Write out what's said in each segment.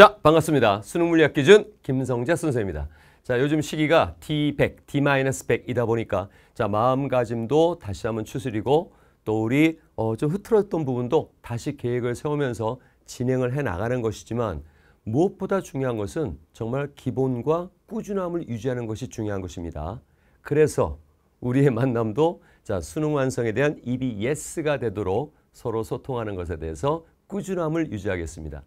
자, 반갑습니다. 수능물리학 기준 김성재 선생입니다. 자, 요즘 시기가 D100, D-100이다 보니까 자, 마음가짐도 다시 한번 추스리고 또 우리 어, 좀 흐트러졌던 부분도 다시 계획을 세우면서 진행을 해나가는 것이지만 무엇보다 중요한 것은 정말 기본과 꾸준함을 유지하는 것이 중요한 것입니다. 그래서 우리의 만남도 자, 수능 완성에 대한 입이 예스가 되도록 서로 소통하는 것에 대해서 꾸준함을 유지하겠습니다.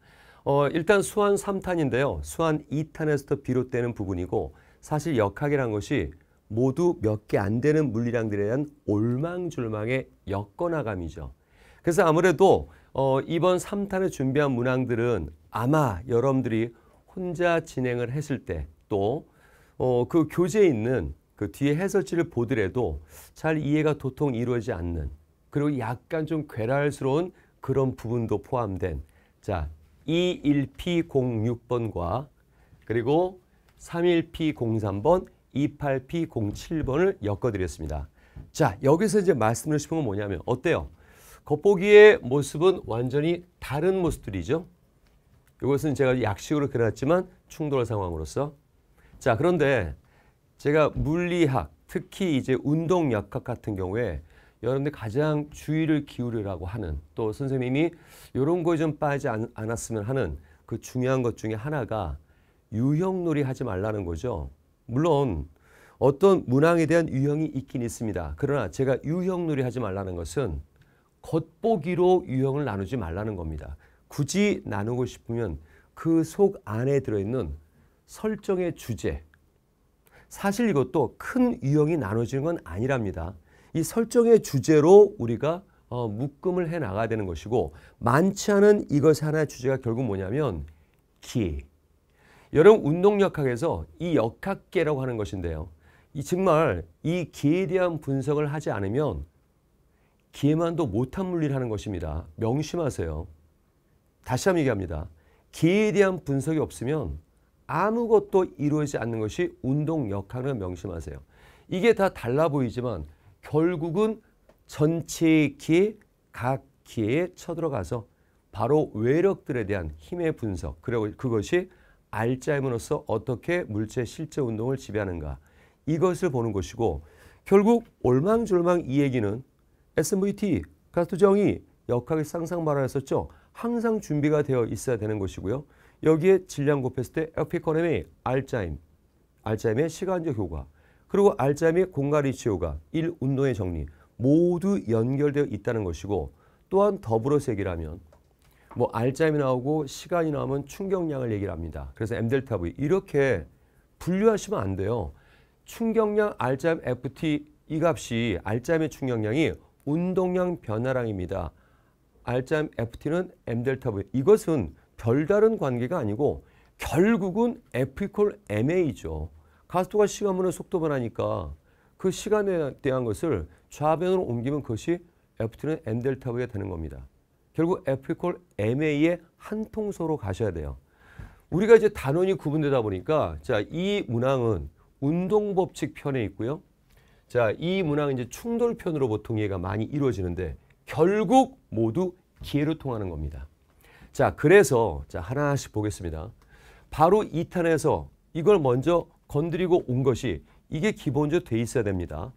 어, 일단 수한 3탄인데요. 수한 2탄에서부 비롯되는 부분이고 사실 역학이란 것이 모두 몇 개 안 되는 물리량들에 대한 올망줄망의 엮어나감이죠. 그래서 아무래도 어, 이번 3탄을 준비한 문항들은 아마 여러분들이 혼자 진행을 했을 때 또그 어, 그 교재에 있는 그 뒤에 해설지를 보더라도 잘 이해가 도통 이루어지지 않는 그리고 약간 좀 괴랄스러운 그런 부분도 포함된 자 21P06번과 그리고 31P03번, 28P07번을 엮어드렸습니다. 자, 여기서 이제 말씀을 싶은 건 뭐냐면 어때요? 겉보기의 모습은 완전히 다른 모습들이죠. 이것은 제가 약식으로 그려놨지만 충돌 상황으로서 자 그런데 제가 물리학 특히 이제 운동역학 같은 경우에 여러분들 가장 주의를 기울이라고 하는 또 선생님이 이런 거에 좀 빠지 않, 않았으면 하는 그 중요한 것 중에 하나가 유형놀이 하지 말라는 거죠. 물론 어떤 문항에 대한 유형이 있긴 있습니다. 그러나 제가 유형놀이 하지 말라는 것은 겉보기로 유형을 나누지 말라는 겁니다. 굳이 나누고 싶으면 그 속 안에 들어있는 설정의 주제 사실 이것도 큰 유형이 나눠지는 건 아니랍니다. 이 설정의 주제로 우리가 어, 묶음을 해 나가야 되는 것이고 많지 않은 이것의 하나의 주제가 결국 뭐냐면 기. 여러분 운동역학에서 이 역학계라고 하는 것인데요. 이 정말 이 기에 대한 분석을 하지 않으면 기에만도 못한 물리를 하는 것입니다. 명심하세요. 다시 한번 얘기합니다. 기에 대한 분석이 없으면 아무것도 이루어지지 않는 것이 운동 역학을 명심하세요. 이게 다 달라 보이지만 결국은 전체 키각 키에 쳐들어가서 바로 외력들에 대한 힘의 분석 그리고 그것이 알짜임으로써 어떻게 물체 실제 운동을 지배하는가 이것을 보는 것이고 결국 올망졸망 이 얘기는 SVT 가스정이 역학의 상상 발언했었죠. 항상 준비가 되어 있어야 되는 것이고요. 여기에 질량 곱했을 때 에피코노미 알짜임, 알짜임의 시간적 효과 그리고 알자임의공갈이치오가일 운동의 정리 모두 연결되어 있다는 것이고 또한 더불어색이라면 뭐 알짜임이 나오고 시간이 나오면 충격량을 얘기를 합니다. 그래서 m 델타 v 이렇게 분류하시면 안 돼요. 충격량 알짜임 ft 이 값이 알짜임의 충격량이 운동량 변화량입니다. 알짜임 ft는 m 델타 v 이것은 별다른 관계가 아니고 결국은 f 이퀄 ma죠. 가스도가시간문을 속도 변하니까 그 시간에 대한 것을 좌변으로 옮기면 그것이 Ft는 m 델타 V가 되는 겁니다. 결국 F 이퀄 MA의 한 통소로 가셔야 돼요. 우리가 이제 단원이 구분되다 보니까 자, 이 문항은 운동 법칙 편에 있고요. 자, 이 문항은 이제 충돌 편으로 보통 이해가 많이 이루어지는데 결국 모두 기회로 통하는 겁니다. 자, 그래서 자, 하나씩 보겠습니다. 바로 2탄에서 이걸 먼저 건드리고 온 것이 이게 기본적으로 돼 있어야 됩니다.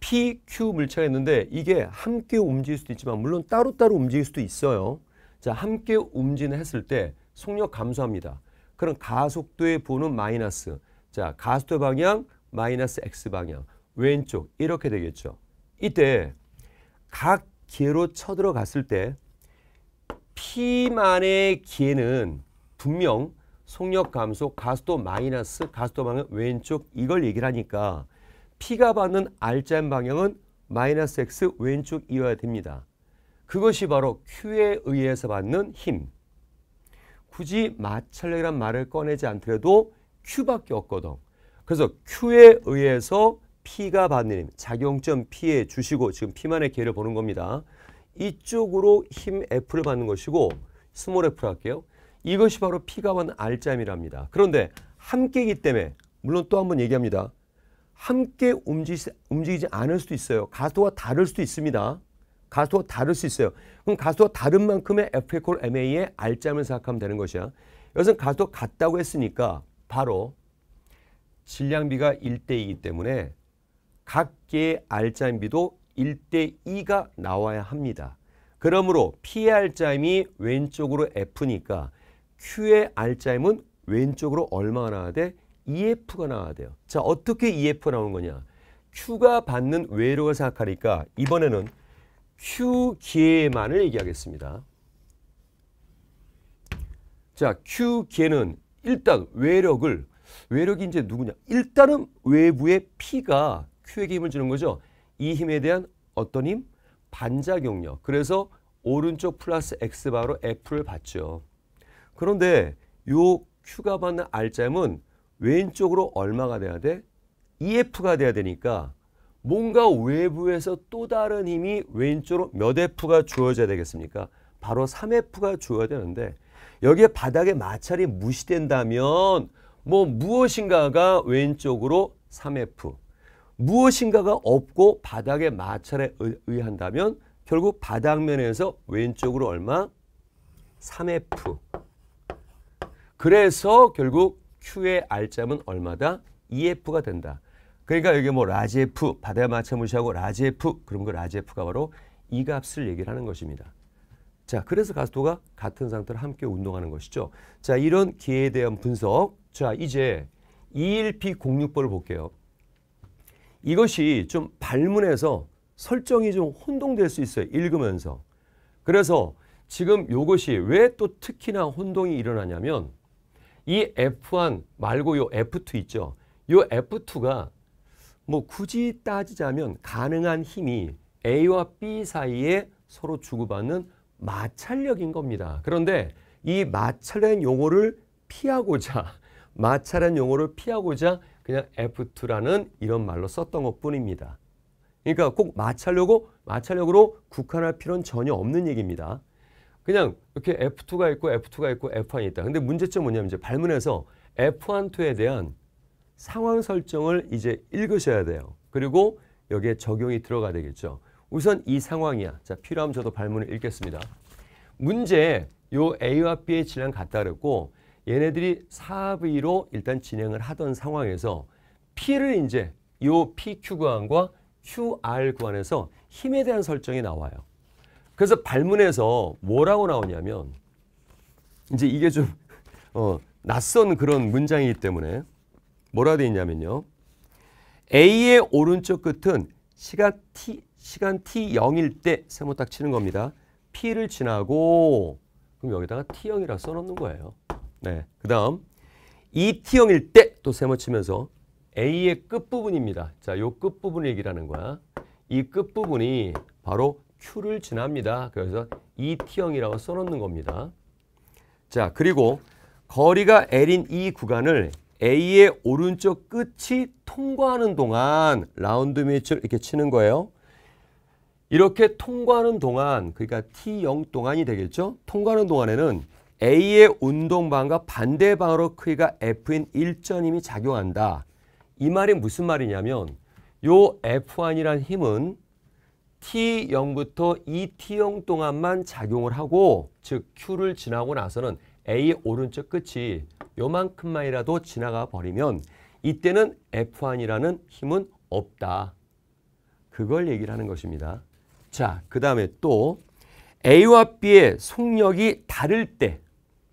P, Q 물체가 있는데 이게 함께 움직일 수도 있지만 물론 따로따로 움직일 수도 있어요. 자, 함께 움직이는 했을 때 속력 감소합니다. 그럼 가속도의 부는 마이너스. 자, 가속도 방향 마이너스 x 방향. 왼쪽 이렇게 되겠죠. 이때 각 기회로 쳐들어갔을 때 P만의 기회는 분명 속력 감소, 가속도 마이너스, 가속도 방향 왼쪽 이걸 얘기를 하니까 P가 받는 R자인 방향은 마이너스 X 왼쪽이어야 됩니다. 그것이 바로 Q에 의해서 받는 힘. 굳이 마찰력이란 말을 꺼내지 않더라도 Q밖에 없거든. 그래서 Q에 의해서 P가 받는 힘, 작용점 P에 주시고 지금 P만의 기를 보는 겁니다. 이쪽으로 힘 F를 받는 것이고 스몰 F로 할게요. 이것이 바로 피가원 알짜이랍니다 그런데 함께이기 때문에 물론 또 한 번 얘기합니다. 함께 움직이지, 움직이지 않을 수도 있어요. 가수와 다를 수도 있습니다. 가수와 다를 수 있어요. 그럼 가수와 다른 만큼의 f 콜 MA의 알짜을 생각하면 되는 것이야. 여기서 가수와 같다고 했으니까 바로 질량비가 1대2이기 때문에 각 개의 알짜비도 1대2가 나와야 합니다. 그러므로 P의 알짜이 왼쪽으로 F니까 Q의 알짜임은 왼쪽으로 얼마 나와야 돼? EF가 나와야 돼요. 자, 어떻게 EF가 나오는 거냐? Q가 받는 외로를 생각하니까 이번에는 Q 기에만을 얘기하겠습니다. 자, Q 기에는 일단 외력을 외력이 이제 누구냐? 일단은 외부의 P가 Q에게 힘을 주는 거죠. 이 힘에 대한 어떤 힘? 반작용력. 그래서 오른쪽 플러스 X바로 F를 받죠. 그런데 요 Q가 받는 알자은 왼쪽으로 얼마가 돼야 돼? EF가 돼야 되니까 뭔가 외부에서 또 다른 힘이 왼쪽으로 몇 F가 주어져야 되겠습니까? 바로 3F가 주어야 되는데 여기에 바닥의 마찰이 무시된다면 뭐 무엇인가가 왼쪽으로 3F 무엇인가가 없고 바닥의 마찰에 의한다면 결국 바닥면에서 왼쪽으로 얼마? 3F 그래서 결국 Q의 알점은 얼마다? EF가 된다. 그러니까 여기 뭐 라지 F, 바다에 마차 무시하고 라지 F, 그럼 그 라지 F가 바로 이 값을 얘기를 하는 것입니다. 자, 그래서 가스도가 같은 상태로 함께 운동하는 것이죠. 자, 이런 기에 대한 분석. 자, 이제 21P06번을 e 볼게요. 이것이 좀 발문에서 설정이 좀 혼동될 수 있어요. 읽으면서. 그래서 지금 이것이 왜 또 특히나 혼동이 일어나냐면 이 F1 말고 요 F2 있죠. 요 F2가 뭐 굳이 따지자면 가능한 힘이 A와 B 사이에 서로 주고받는 마찰력인 겁니다. 그런데 이 마찰이라는 용어를 피하고자 마찰이라는 용어를 피하고자 그냥 F2라는 이런 말로 썼던 것뿐입니다. 그러니까 꼭 마찰력으로, 마찰력으로 국한할 필요는 전혀 없는 얘기입니다. 그냥 이렇게 F2가 있고 F2가 있고 F1이 있다. 근데 문제점 뭐냐면 이제 발문에서 F12에 대한 상황 설정을 이제 읽으셔야 돼요. 그리고 여기에 적용이 들어가야 되겠죠. 우선 이 상황이야. 자, 필요하면 저도 발문을 읽겠습니다. 문제 요 A와 B의 질량 같다 그랬고 얘네들이 4V로 일단 진행을 하던 상황에서 P를 이제 요 PQ 구간과 QR 구간에서 힘에 대한 설정이 나와요. 그래서 발문에서 뭐라고 나오냐면 이제 이게 좀 어, 낯선 그런 문장이기 때문에 뭐라 되어 있냐면요. A의 오른쪽 끝은 시각 T, 시간 T0일 때 세모 딱 치는 겁니다. P를 지나고 그럼 여기다가 T형이라 써놓는 거예요. 네, 그 다음 이 T형일 때 또 세모 치면서 A의 끝부분입니다. 자, 요끝부분 얘기하는 거야. 이 끝부분이 바로 Q를 지납니다. 그래서 ET형이라고 써놓는 겁니다. 자, 그리고 거리가 L인 이 구간을 A의 오른쪽 끝이 통과하는 동안 라운드 매치를 이렇게 치는 거예요. 이렇게 통과하는 동안, 그러니까 T0 동안이 되겠죠? 통과하는 동안에는 A의 운동방과 반대 방으로 크기가 F인 일전 임이 작용한다. 이 말이 무슨 말이냐면 요 F1이란 힘은 T0부터 ET형 동안만 작용을 하고 즉 Q를 지나고 나서는 A 오른쪽 끝이 요만큼만이라도 지나가 버리면 이때는 F1이라는 힘은 없다. 그걸 얘기를 하는 것입니다. 자, 그 다음에 또 A와 B의 속력이 다를 때,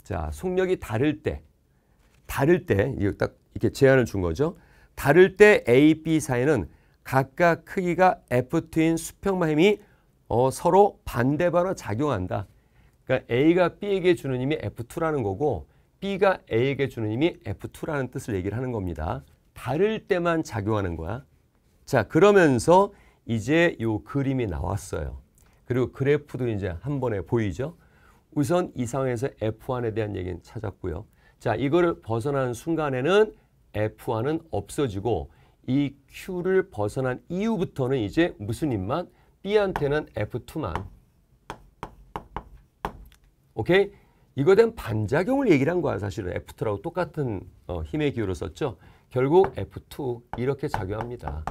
자, 속력이 다를 때, 다를 때, 이딱 거 이렇게 제한을 준 거죠. 다를 때 A, B 사이는 각각 크기가 F2인 수평만 힘이 어, 서로 반대반으로 작용한다. 그러니까 A가 B에게 주는 힘이 F2라는 거고 B가 A에게 주는 힘이 F2라는 뜻을 얘기를 하는 겁니다. 다를 때만 작용하는 거야. 자 그러면서 이제 이 그림이 나왔어요. 그리고 그래프도 이제 한 번에 보이죠. 우선 이 상황에서 F1에 대한 얘기는 찾았고요. 자 이거를 벗어난 순간에는 F1은 없어지고 이 Q를 벗어난 이후부터는 이제 무슨 입만? B한테는 F2만. 오케이? 이거에 대한 반작용을 얘기를 한 거야. 사실은 F2라고 똑같은 어, 힘의 기호를 썼죠. 결국 F2 이렇게 작용합니다.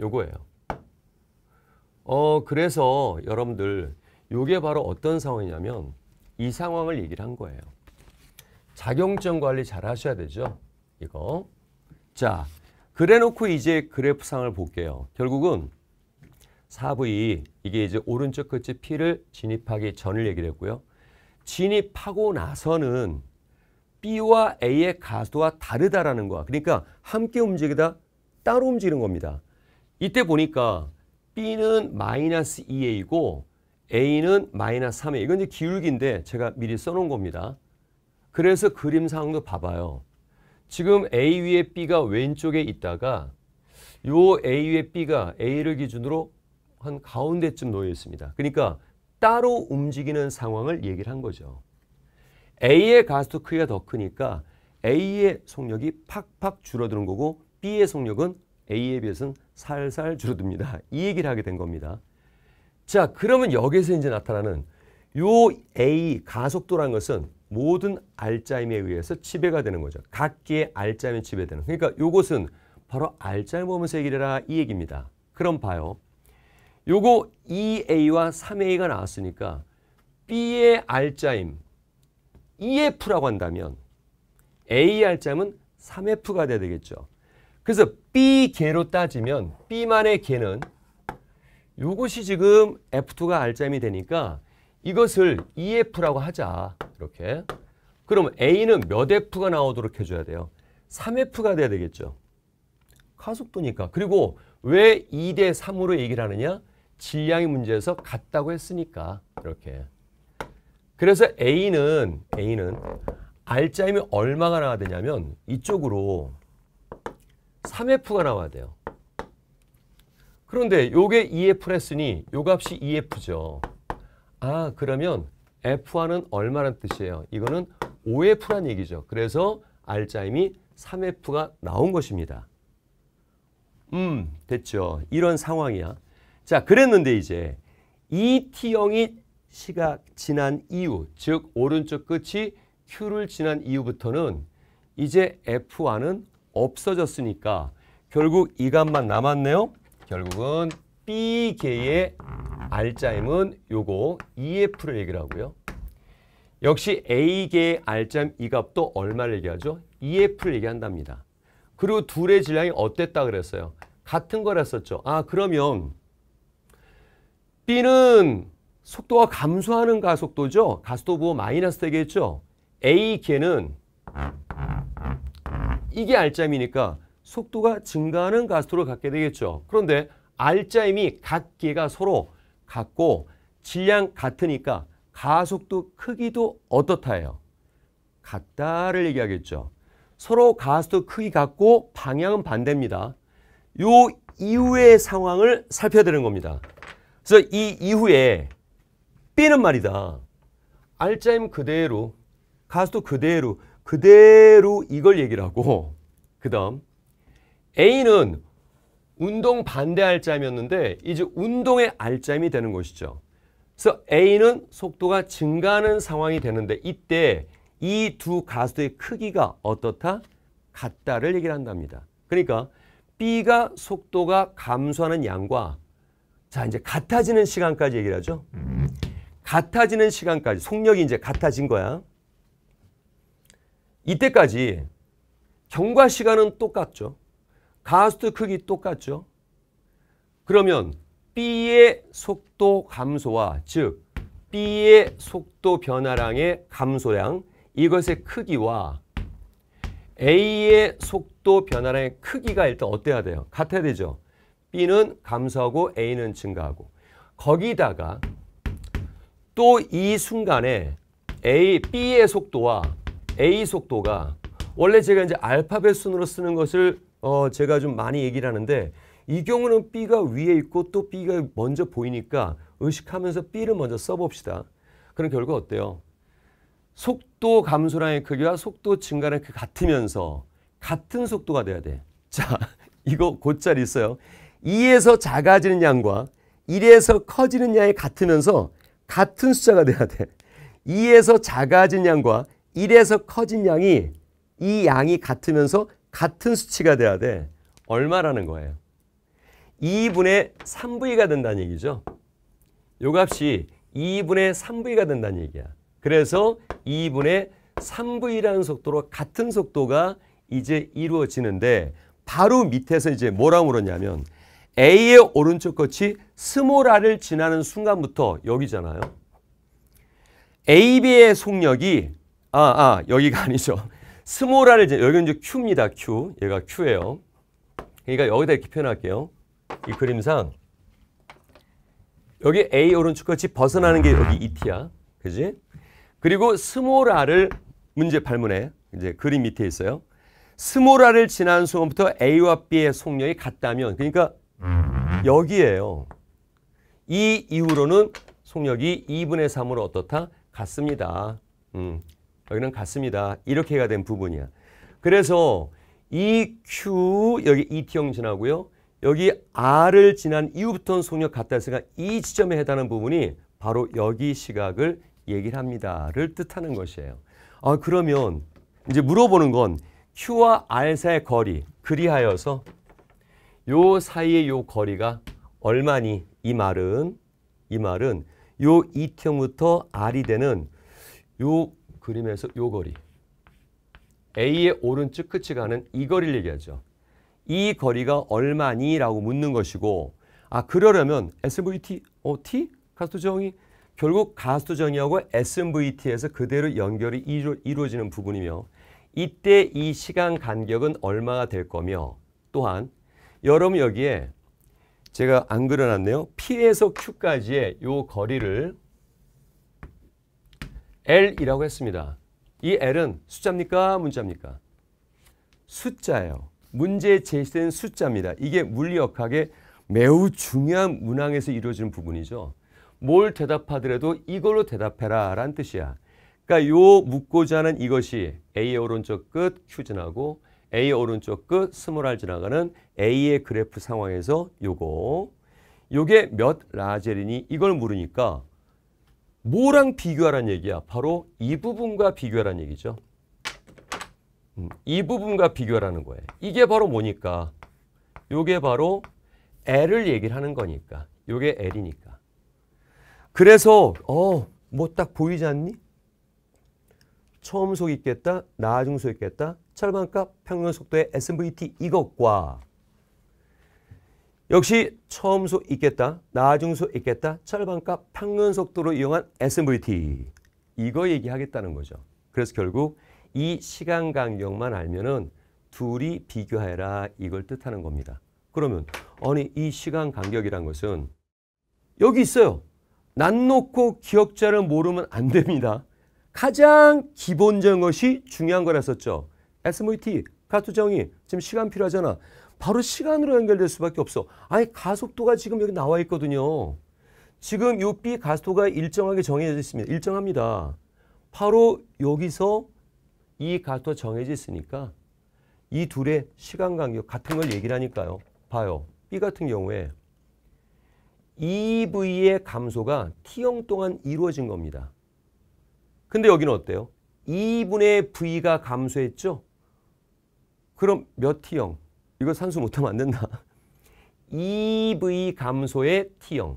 요거예요. 어 그래서 여러분들 요게 바로 어떤 상황이냐면 이 상황을 얘기를 한 거예요. 작용점 관리 잘 하셔야 되죠. 이거. 자, 그래놓고 이제 그래프상을 볼게요. 결국은 4V 이게 이제 오른쪽 끝에 P를 진입하기 전을 얘기를 했고요. 진입하고 나서는 B와 A의 가도와 다르다라는 거야. 그러니까 함께 움직이다 따로 움직이는 겁니다. 이때 보니까 B는 마이너스 2A이고 A는 마이너스 3A. 이건 이제 기울기인데 제가 미리 써놓은 겁니다. 그래서 그림 상도 봐봐요. 지금 A 위에 B가 왼쪽에 있다가 요 A 위에 B가 A를 기준으로 한 가운데쯤 놓여 있습니다. 그러니까 따로 움직이는 상황을 얘기를 한 거죠. A의 가스트 크기가 더 크니까 A의 속력이 팍팍 줄어드는 거고 B의 속력은 A에 비해서는 살살 줄어듭니다. 이 얘기를 하게 된 겁니다. 자, 그러면 여기서 이제 나타나는 요 A 가속도라는 것은 모든 알짜임에 의해서 치배가 되는 거죠. 각기의 알짜임이 지배되는. 그러니까 이것은 바로 알짜임범의 길이라 이 얘기입니다. 그럼 봐요. 요거 2A와 3A가 나왔으니까 B의 알짜임 EF라고 한다면 A 알짜임은 3F가 돼야 되겠죠. 그래서 B계로 따지면 B만의 계는 요것이 지금 F2가 알짜임이 되니까 이것을 EF라고 하자. 이렇게. 그럼 A는 몇 F가 나오도록 해줘야 돼요. 3F가 돼야 되겠죠. 가속도니까. 그리고 왜 2대 3으로 얘기를 하느냐? 질량의 문제에서 같다고 했으니까. 이렇게. 그래서 A는 A는 R자임이 얼마가 나와야 되냐면 이쪽으로 3F가 나와야 돼요. 그런데 요게 EF를 했으니 요 값이 EF죠. 아 그러면 F1은 얼마란 뜻이에요. 이거는 5F란 얘기죠. 그래서 알짜임이 3F가 나온 것입니다. 음 됐죠. 이런 상황이야. 자 그랬는데 이제 이 T형이 시각 지난 이후 즉 오른쪽 끝이 Q를 지난 이후부터는 이제 F1은 없어졌으니까 결국 이 값만 남았네요. 결국은 B계의 R자임은 요거 EF를 얘기를 하고요. 역시 A계의 R자임 이 값도 얼마를 얘기하죠? EF를 얘기한답니다. 그리고 둘의 질량이 어땠다 그랬어요? 같은 걸 했었죠. 아 그러면 B는 속도가 감소하는 가속도죠. 가속도 부호 마이너스 되겠죠. A계는 이게 R자임이니까 속도가 증가하는 가속도를 갖게 되겠죠. 그런데 R자임이 각 개가 서로 같고 질량 같으니까 가속도 크기도 어떻다예요. 같다를 얘기하겠죠. 서로 가속도 크기 같고 방향은 반대입니다. 요 이후의 상황을 살펴야 되는 겁니다. 그래서 이 이후에 B는 말이다. 알짜임 그대로, 가수도 그대로, 그대로 이걸 얘기를 하고 그 다음 A는 운동 반대 알짜임이었는데 이제 운동의 알짜임이 되는 것이죠. 그래서 A는 속도가 증가하는 상황이 되는데 이때 이 두 가수의 크기가 어떻다? 같다를 얘기를 한답니다. 그러니까 B가 속도가 감소하는 양과 자 이제 같아지는 시간까지 얘기를 하죠. 같아지는 시간까지 속력이 이제 같아진 거야. 이때까지 경과 시간은 똑같죠. 가스트 크기 똑같죠. 그러면 B의 속도 감소와 즉 B의 속도 변화량의 감소량 이것의 크기와 A의 속도 변화량의 크기가 일단 어때야 돼요? 같아야 되죠. B는 감소하고 A는 증가하고 거기다가 또 이 순간에 A, B의 속도와 A 속도가 원래 제가 이제 알파벳 순으로 쓰는 것을 어, 제가 좀 많이 얘기를 하는데 이 경우는 B가 위에 있고 또 B가 먼저 보이니까 의식하면서 B를 먼저 써봅시다. 그럼 결과 어때요? 속도 감소량의 크기와 속도 증가량 크기 같으면서 같은 속도가 돼야 돼. 자, 이거 곧자리 있어요. 2에서 작아지는 양과 1에서 커지는 양이 같으면서 같은 숫자가 돼야 돼. 2에서 작아진 양과 1에서 커진 양이 이 양이 같으면서 같은 수치가 돼야 돼. 얼마라는 거예요. 2분의 3V가 된다는 얘기죠. 요 값이 2분의 3V가 된다는 얘기야. 그래서 2분의 3V라는 속도로 같은 속도가 이제 이루어지는데 바로 밑에서 이제 뭐라 물었냐면 A의 오른쪽 끝이 스몰라를 지나는 순간부터 여기잖아요. AB의 속력이 아, 아, 여기가 아니죠. 스몰알을 이제 여기 이제 Q입니다. Q. 얘가 Q예요. 그러니까 여기다 이렇게 표현할게요. 이 그림상 여기 A 오른쪽 까지 벗어나는 게 여기 ET야. 그지? 그리고 스몰알을 문제 발문에 이제 그림 밑에 있어요. 스몰알을 지난 수험부터 A와 B의 속력이 같다면 그러니까 여기에요. 이 이후로는 속력이 2분의 3으로 어떻다? 같습니다. 음. 여기는 같습니다. 이렇게가 해된 부분이야. 그래서 이 Q 여기 ET형 지나고요. 여기 R을 지난 이후부터는 속력 같다 했으니까 이 e 지점에 해당하는 부분이 바로 여기 시각을 얘기를 합니다를 뜻하는 것이에요. 아 그러면 이제 물어보는 건 Q와 R 사이의 거리 그리하여서 요 사이의 요 거리가 얼마니 이 말은 이 말은 요 E형부터 R이 되는 요 그림에서 요 거리. A의 오른쪽 끝이 가는 이 거리를 얘기하죠. 이 거리가 얼마니? 라고 묻는 것이고 아 그러려면 SVT, 어, T? 가수정이 결국 가수정이하고 SVT에서 그대로 연결이 이루, 이루어지는 부분이며 이때 이 시간 간격은 얼마가 될 거며 또한 여러분 여기에 제가 안 그려놨네요. P에서 Q까지의 이 거리를 L이라고 했습니다. 이 L은 숫자입니까? 문자입니까? 숫자예요. 문제에 제시된 숫자입니다. 이게 물리역학의 매우 중요한 문항에서 이루어지는 부분이죠. 뭘 대답하더라도 이걸로 대답해라 라는 뜻이야. 그러니까 요 묻고자 하는 이것이 A의 오른쪽 끝 Q 지나고 A의 오른쪽 끝 스몰 R 지나가는 A의 그래프 상황에서 요거 요게 몇 라젤이니 이걸 물으니까 뭐랑 비교하란 얘기야? 바로 이 부분과 비교하란 얘기죠. 음, 이 부분과 비교하라는 거예요. 이게 바로 뭐니까? 요게 바로 L을 얘기를 하는 거니까. 요게 L이니까. 그래서 어, 뭐 딱 보이지 않니? 처음속 있겠다, 나중속 있겠다, 철반값 평균속도의 SVT 이것과 역시 처음소 있겠다, 나중소 있겠다, 절반값 평균속도로 이용한 SVT m 이거 얘기하겠다는 거죠. 그래서 결국 이 시간 간격만 알면은 둘이 비교해라 이걸 뜻하는 겁니다. 그러면 아니 이 시간 간격이란 것은 여기 있어요. 난 놓고 기억자를 모르면 안 됩니다. 가장 기본적인 것이 중요한 거랬었죠. SVT, m 카투정이 지금 시간 필요하잖아. 바로 시간으로 연결될 수밖에 없어. 아니 가속도가 지금 여기 나와 있거든요. 지금 이 B 가속도가 일정하게 정해져 있습니다. 일정합니다. 바로 여기서 이 가속도 가 정해져 있으니까 이 둘의 시간 간격 같은 걸 얘기를 하니까요. 봐요. B 같은 경우에 EV의 감소가 T형 동안 이루어진 겁니다. 근데 여기는 어때요? 2분의 V가 감소했죠? 그럼 몇 T형? 이거 산수 못하면 안 된다. EV 감소의 T형.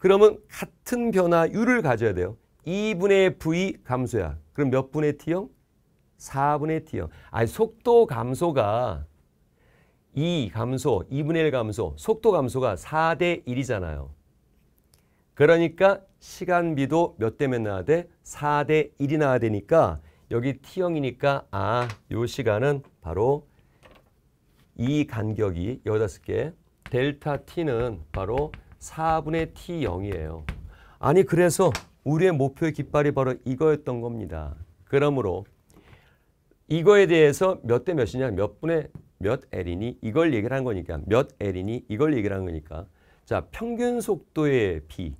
그러면 같은 변화율을 가져야 돼요. 2분의 V 감소야. 그럼 몇 분의 T형? 4분의 T형. 아니 속도 감소가 2 e 감소, 2분의 1 감소, 속도 감소가 4대 1이잖아요. 그러니까 시간비도 몇 대면 나야 돼? 4대 1이 나야 되니까 여기 T형이니까 아, 요 시간은 바로 이 간격이 여기다 델타 t는 바로 4분의 t0이에요. 아니 그래서 우리의 목표의 깃발이 바로 이거였던 겁니다. 그러므로 이거에 대해서 몇 대 몇이냐 몇 분의 몇 l이니 이걸 얘기를 한 거니까 몇 l이니 이걸 얘기를 한 거니까 자 평균 속도의 b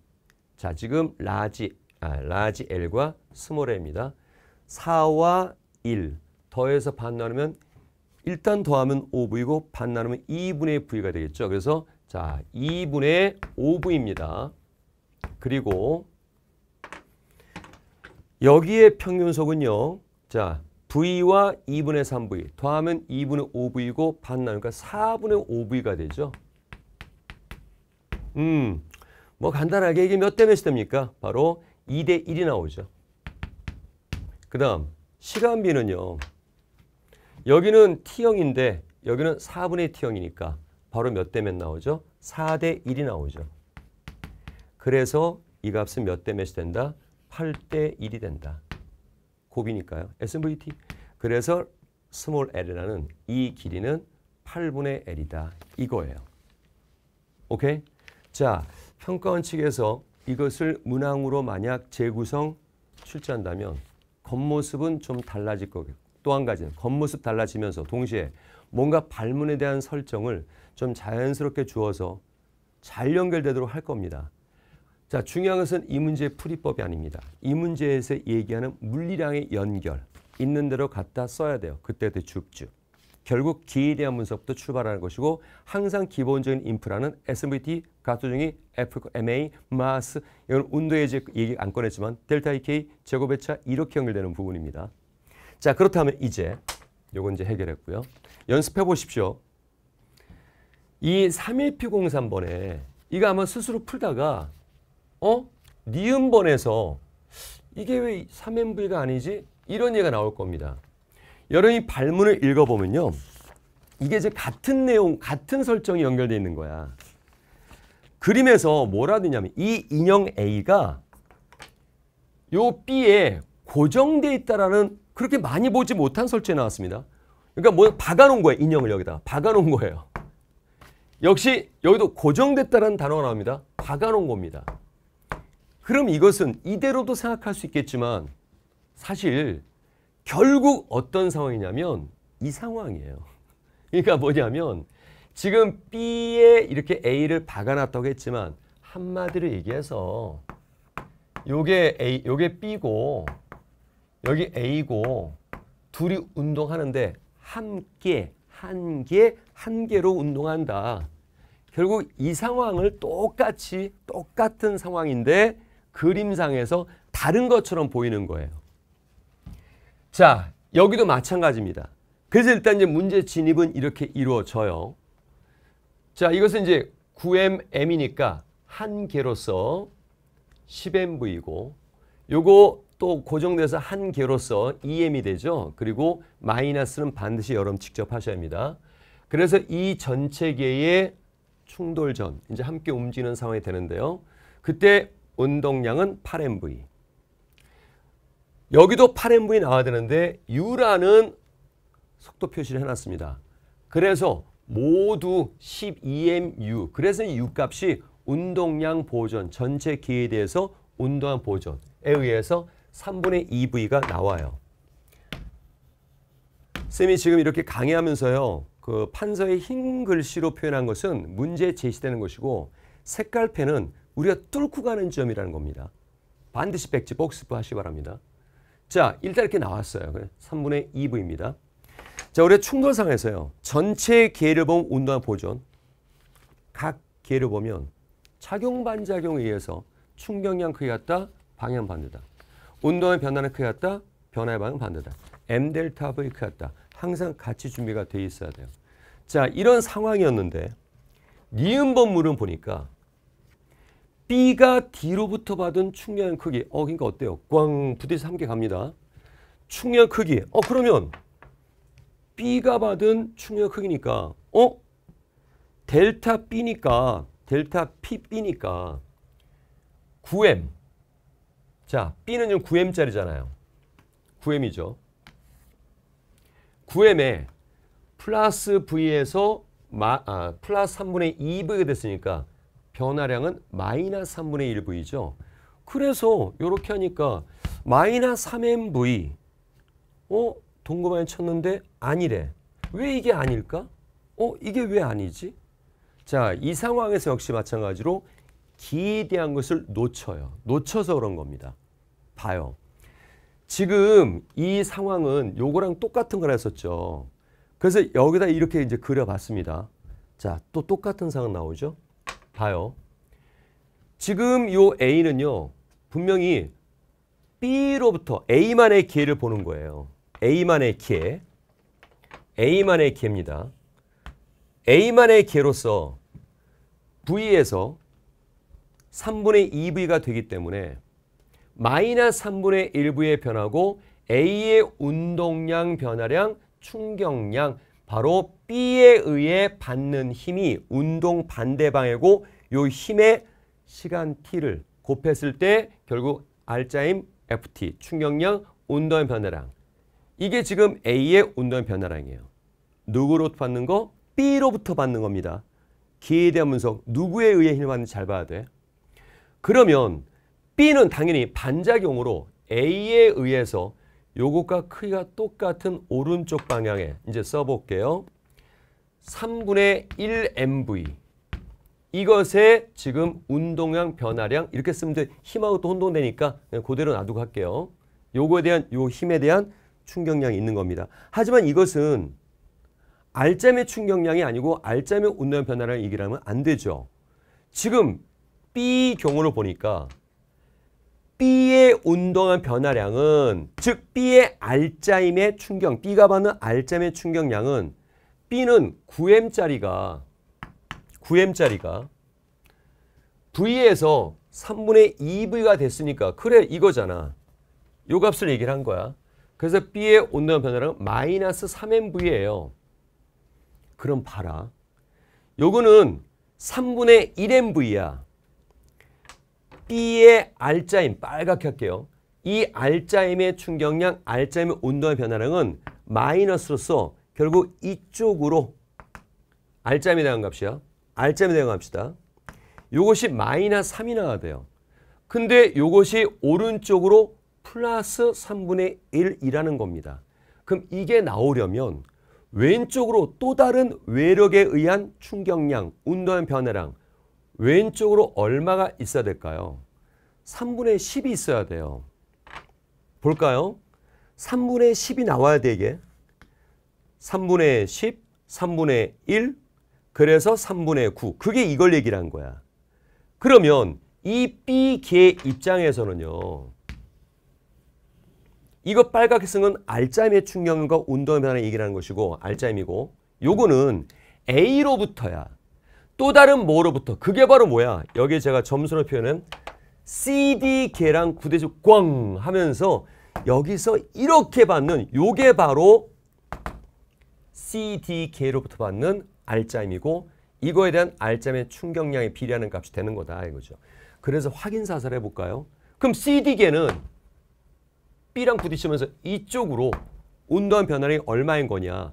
자 지금 라지 아, 라지 l과 스몰 l입니다. 4와 1 더해서 반 나누면 일단 더하면 5V고 반 나누면 2분의 V가 되겠죠. 그래서 자 2분의 5V입니다. 그리고 여기에 평균속은요. 자 V와 2분의 3V 더하면 2분의 5V고 반 나누니까 4분의 5V가 되죠. 음, 뭐 간단하게 이게 몇 대 몇이 됩니까? 바로 2대 1이 나오죠. 그 다음 시간비는요. 여기는 T형인데 여기는 4분의 T형이니까 바로 몇 대면 나오죠? 4대 1이 나오죠. 그래서 이 값은 몇 대 몇이 된다? 8대 1이 된다. 곱이니까요. SVT. 그래서 스몰 l이라는 이 길이는 8분의 l이다. 이거예요. 오케이? 자, 평가원 측에서 이것을 문항으로 만약 재구성 출제한다면 겉모습은 좀 달라질 거겠고 또한 가지는 겉모습 달라지면서 동시에 뭔가 발문에 대한 설정을 좀 자연스럽게 주어서 잘 연결되도록 할 겁니다. 자, 중요한 것은 이 문제의 풀이법이 아닙니다. 이 문제에서 얘기하는 물리량의 연결, 있는 대로 갖다 써야 돼요. 그때그 줍줍. 결국 기에 대한 분석부터 출발하는 것이고 항상 기본적인 인프라는 SMVT, 가토종이, FMA, 마스, 이건 운도의 얘기 안 꺼냈지만 델타 EK, 제곱의 차 이렇게 연결되는 부분입니다. 자, 그렇다면 이제 요건 이제 해결했고요. 연습해 보십시오. 이 31203번에 이거 아마 스스로 풀다가 어? 니은번에서 이게 왜 3MV가 아니지? 이런 얘기가 나올 겁니다. 여러분이 발문을 읽어보면요. 이게 이제 같은 내용, 같은 설정이 연결되어 있는 거야. 그림에서 뭐라 되냐면 이 인형 A가 요 B에 고정되어 있다라는 그렇게 많이 보지 못한 설치에 나왔습니다. 그러니까 뭐 박아놓은 거예요. 인형을 여기다 박아놓은 거예요. 역시 여기도 고정됐다는 단어가 나옵니다. 박아놓은 겁니다. 그럼 이것은 이대로도 생각할 수 있겠지만 사실 결국 어떤 상황이냐면 이 상황이에요. 그러니까 뭐냐면 지금 B에 이렇게 A를 박아놨다고 했지만 한마디로 얘기해서 요게 A, 요게 B고 여기 A고 둘이 운동하는데 함께 한 개, 한 개로 운동한다. 결국 이 상황을 똑같이 똑같은 상황인데 그림상에서 다른 것처럼 보이는 거예요. 자, 여기도 마찬가지입니다. 그래서 일단 이제 문제 진입은 이렇게 이루어져요. 자, 이것은 이제 9mm이니까 한 개로서 10mv이고 요거 또 고정돼서 한 개로서 EM이 되죠. 그리고 마이너스는 반드시 여러분 직접 하셔야 합니다. 그래서 이 전체 개의 충돌전, 이제 함께 움직이는 상황이 되는데요. 그때 운동량은 8MV. 여기도 8MV 나와야 되는데 U라는 속도 표시를 해놨습니다. 그래서 모두 12MU. 그래서 U 값이 운동량 보존, 전체 기에 대해서 운동량 보존에 의해서 3분의 2V가 나와요. 쌤이 지금 이렇게 강의하면서요. 그 판서의 흰 글씨로 표현한 것은 문제에 제시되는 것이고 색깔펜은 우리가 뚫고 가는 점이라는 겁니다. 반드시 백지 복습 하시기 바랍니다. 자, 일단 이렇게 나왔어요. 3분의 2부입니다. 자, 우리 충돌상에서요. 전체 계를 보면 온도와 보존. 각 계를 보면 작용 반작용에 의해서 충격량 크기 같다, 방향 반대다. 운동의 변화는 크였다. 변화의 방은 반대다. m 델타 v 크였다. 항상 같이 준비가 돼 있어야 돼요. 자, 이런 상황이었는데 니은 법물은 보니까 B가 D로부터 받은 충량 크기. 어, 그러니까 어때요? 꽝 부딪혀 함께 갑니다. 충량 크기. 어, 그러면 B가 받은 충량 크기니까 어? 델타 B니까 델타 PB니까 9M 자, B는 지금 9M짜리잖아요. 9M이죠. 9M에 플러스 V에서 마, 아, 플러스 3분의 2V가 됐으니까 변화량은 마이너스 3분의 1V죠. 그래서 이렇게 하니까 마이너스 3MV 어? 동그라미 쳤는데 아니래. 왜 이게 아닐까? 어? 이게 왜 아니지? 자, 이 상황에서 역시 마찬가지로 기 대한 것을 놓쳐요. 놓쳐서 그런 겁니다. 봐요. 지금 이 상황은 요거랑 똑같은 걸 했었죠. 그래서 여기다 이렇게 이제 그려봤습니다. 자, 또 똑같은 상황 나오죠? 봐요. 지금 요 A는요. 분명히 B로부터 A만의 기회를 보는 거예요. A만의 기회. A만의 기회입니다. A만의 기회로서 V에서 3분의 2V가 되기 때문에 마이너스 3분의 1V의 변화고 A의 운동량 변화량 충격량 바로 B에 의해 받는 힘이 운동 반대 방향이고 요 힘의 시간 T를 곱했을 때 결국 R자임 FT 충격량 운동 변화량 이게 지금 A의 운동 변화량이에요. 누구로부터 받는 거? B로부터 받는 겁니다. 기에 대한 분석 누구에 의해 힘을 받는지 잘 봐야 돼. 그러면 B는 당연히 반작용으로 A에 의해서 요것과 크기가 똑같은 오른쪽 방향에 이제 써볼게요. 3분의 1mv 이것에 지금 운동량 변화량 이렇게 쓰면 돼. 힘하고 또 혼동되니까 그냥 그대로 놔두고 할게요. 요거에 대한 요 힘에 대한 충격량이 있는 겁니다. 하지만 이것은 알짜의 충격량이 아니고 알짜의 운동량 변화량얘기를하면안 되죠. 지금 B 경우를 보니까 B의 운동한 변화량은 즉 B의 알짜임의 충격 B가 받는 알짜임의 충격량은 B는 9M짜리가 9M짜리가 V에서 3분의 2V가 됐으니까 그래 이거잖아 요 값을 얘기를 한 거야 그래서 B의 온도감 변화량은 마이너스 3mV예요 그럼 봐라 요거는 3분의 1mV야 B의 알짜임 빨갛게 할게요. 이알짜임의 충격량, 알짜임의 온도의 변화량은 마이너스로서 결국 이쪽으로 알짜임에 대한 값이야. 알짜임에 대한 값이다. 이것이 마이너스 3이 나가 돼요. 근데 이것이 오른쪽으로 플러스 3분의 1이라는 겁니다. 그럼 이게 나오려면 왼쪽으로 또 다른 외력에 의한 충격량, 운동한 변화량 왼쪽으로 얼마가 있어야 될까요? 3분의 10이 있어야 돼요. 볼까요? 3분의 10이 나와야 돼 이게. 3분의 10, 3분의 1, 그래서 3분의 9. 그게 이걸 얘기란 거야. 그러면 이 B계 입장에서는요. 이거 빨갛게 쓴 건 알짜임의 충격과 운동의 변화의 얘기라는 것이고 알짜임이고 요거는 A로부터야. 또 다른 뭐로부터 그게 바로 뭐야 여기에 제가 점수로 표현한 CD 계랑 구대조 꽝 하면서 여기서 이렇게 받는 요게 바로 CD 계로부터 받는 알짜임이고 이거에 대한 알짜임의 충격량에 비례하는 값이 되는 거다 이거죠 그래서 확인사설 해볼까요 그럼 CD 계는 B랑 부딪히면서 이쪽으로 온도한 변화량이 얼마인 거냐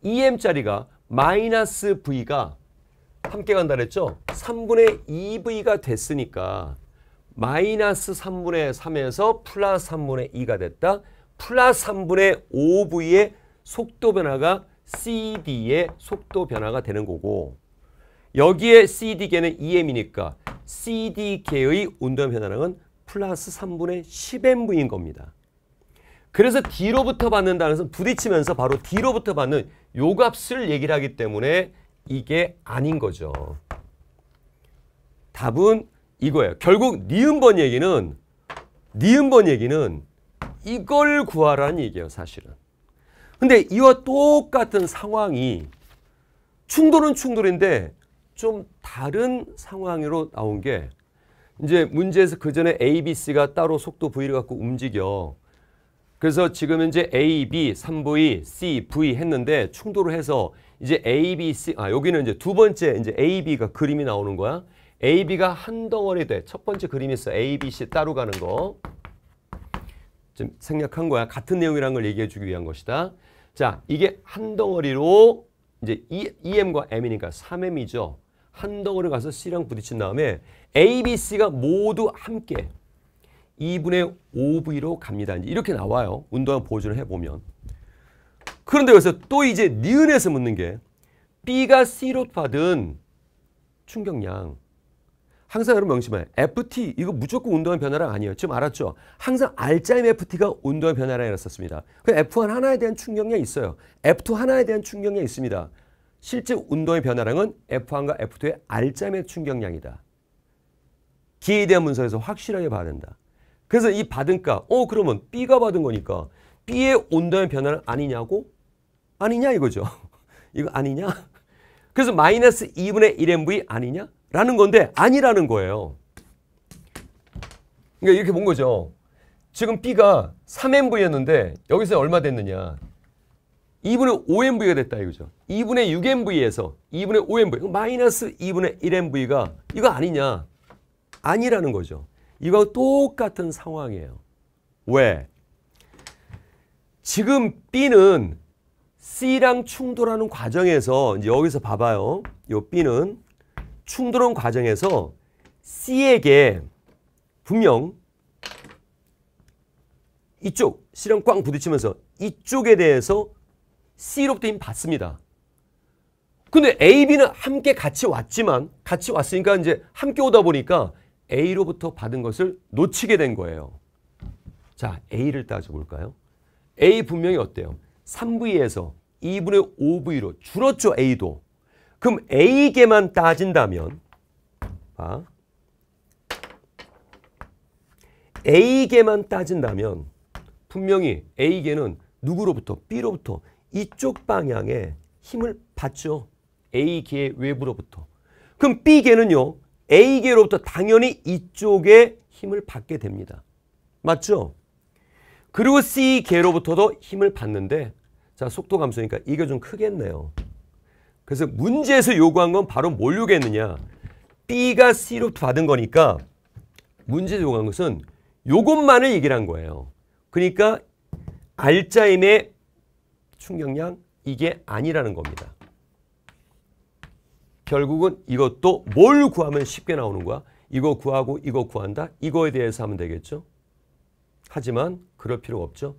EM짜리가 마이너스 V가 함께 간다 그랬죠? 3분의 2V가 됐으니까 마이너스 3분의 3에서 플러스 3분의 2가 됐다. 플러스 3분의 5V의 속도 변화가 CD의 속도 변화가 되는 거고 여기에 CD계는 EM이니까 CD계의 운동 변화량은 플러스 3분의 10mv인 겁니다. 그래서 D로부터 받는다는 것은 부딪히면서 바로 D로부터 받는 요 값을 얘기를 하기 때문에 이게 아닌 거죠. 답은 이거예요. 결국 니은번 얘기는 니은번 얘기는 이걸 구하라는 얘기예요. 사실은. 근데 이와 똑같은 상황이 충돌은 충돌인데 좀 다른 상황으로 나온 게 이제 문제에서 그 전에 A, B, C가 따로 속도 V를 갖고 움직여. 그래서 지금 현재 A, B, 3V, C, V 했는데 충돌을 해서 이제 A, B, C 아 여기는 이제 두 번째 이제 A, B가 그림이 나오는 거야. A, B가 한 덩어리 돼. 첫 번째 그림이 있어. A, B, C 따로 가는 거. 좀 생략한 거야. 같은 내용이라는 걸 얘기해 주기 위한 것이다. 자, 이게 한 덩어리로 이제 e, m 과 M이니까 3M이죠. 한 덩어리 가서 C랑 부딪힌 다음에 A, B, C가 모두 함께 2분의 5V로 갑니다. 이제 이렇게 나와요. 운동한 보존을 해보면. 그런데 여기서 또 이제 니은에서 묻는 게 B가 C로 받은 충격량. 항상 여러분 명심해. FT 이거 무조건 운동의 변화량 아니에요. 지금 알았죠? 항상 R자임 FT가 운동의 변화량이라 썼습니다. 그 F1 하나에 대한 충격량이 있어요. F2 하나에 대한 충격량이 있습니다. 실제 운동의 변화량은 F1과 F2의 R자임의 충격량이다. 기에 대한 문서에서 확실하게 봐야 된다 그래서 이 받은 값, 어 그러면 B가 받은 거니까 B의 온도의 변화는 아니냐고? 아니냐 이거죠. 이거 아니냐? 그래서 마이너스 2분의 1mv 아니냐? 라는 건데 아니라는 거예요. 그러니까 이렇게 본 거죠. 지금 B가 3mv였는데 여기서 얼마 됐느냐? 2분의 5mv가 됐다 이거죠. 2분의 6mv에서 2분의 5mv, 마이너스 2분의 1mv가 이거 아니냐? 아니라는 거죠. 이거 똑같은 상황이에요. 왜? 지금 B는 C랑 충돌하는 과정에서 이제 여기서 봐봐요. 이 B는 충돌하 과정에서 C에게 분명 이쪽 C랑 꽝 부딪히면서 이쪽에 대해서 C로부터 힘 받습니다. 근데 A, B는 함께 같이 왔지만 같이 왔으니까 이제 함께 오다 보니까 A로부터 받은 것을 놓치게 된 거예요. 자, A를 따져볼까요? A 분명히 어때요? 3V에서 2분의 5V로 줄었죠. A도. 그럼 A개만 따진다면 봐. A개만 따진다면 분명히 A개는 누구로부터? B로부터 이쪽 방향에 힘을 받죠. A개의 외부로부터. 그럼 B개는요. A개로부터 당연히 이쪽에 힘을 받게 됩니다. 맞죠? 그리고 C계로부터도 힘을 받는데 자 속도 감소니까 이게 좀 크겠네요. 그래서 문제에서 요구한 건 바로 뭘 요구했느냐. B가 C로부터 받은 거니까 문제에서 요구한 것은 요것만을 얘기를 한 거예요. 그러니까 알짜임의 충격량 이게 아니라는 겁니다. 결국은 이것도 뭘 구하면 쉽게 나오는 거야? 이거 구하고 이거 구한다? 이거에 대해서 하면 되겠죠? 하지만 그럴 필요가 없죠.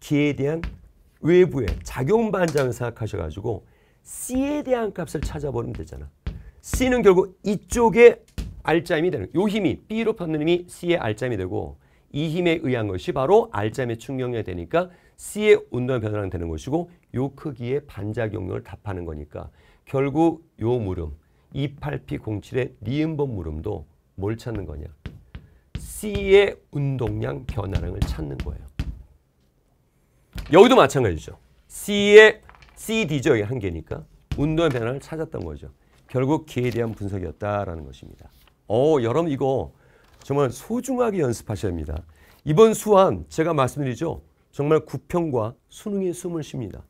기에 대한 외부의 작용 반장을 생각하셔가지고 C에 대한 값을 찾아보면 되잖아. C는 결국 이쪽에 R자임이 되는 요 힘이 B로 펴는 힘이 C의 R자임이 되고 이 힘에 의한 것이 바로 R자임의 충격이 되니까 C의 운동 변화랑 되는 것이고 요 크기의 반작용력을 답하는 거니까 결국 요 물음 2 8 7의 니은번 물음도 뭘 찾는 거냐. C의 운동량 변화량을 찾는 거예요. 여기도 마찬가지죠. C의 CD죠. 이게 한 개니까. 운동의 변화를 찾았던 거죠. 결국 기에 대한 분석이었다라는 것입니다. 어, 여러분 이거 정말 소중하게 연습하셔야 합니다. 이번 수환 제가 말씀드리죠. 정말 구평과 수능의 숨을 쉽니다.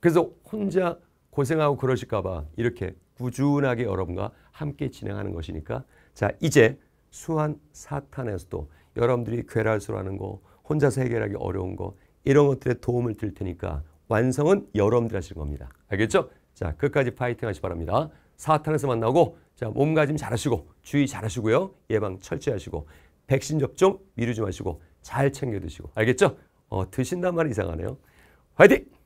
그래서 혼자 고생하고 그러실까 봐 이렇게 꾸준하게 여러분과 함께 진행하는 것이니까 자 이제 수한 사탄에서도 여러분들이 괴랄수라는 거 혼자서 해결하기 어려운 거 이런 것들에 도움을 드릴 테니까 완성은 여러분들 하시는 겁니다. 알겠죠? 자 끝까지 파이팅 하시 기 바랍니다. 사탄에서 만나고 자 몸가짐 잘하시고 주의 잘하시고요. 예방 철저히 하시고 백신 접종 미루지 마시고 잘 챙겨 드시고 알겠죠? 어, 드신단 말이 이상하네요. 화이팅!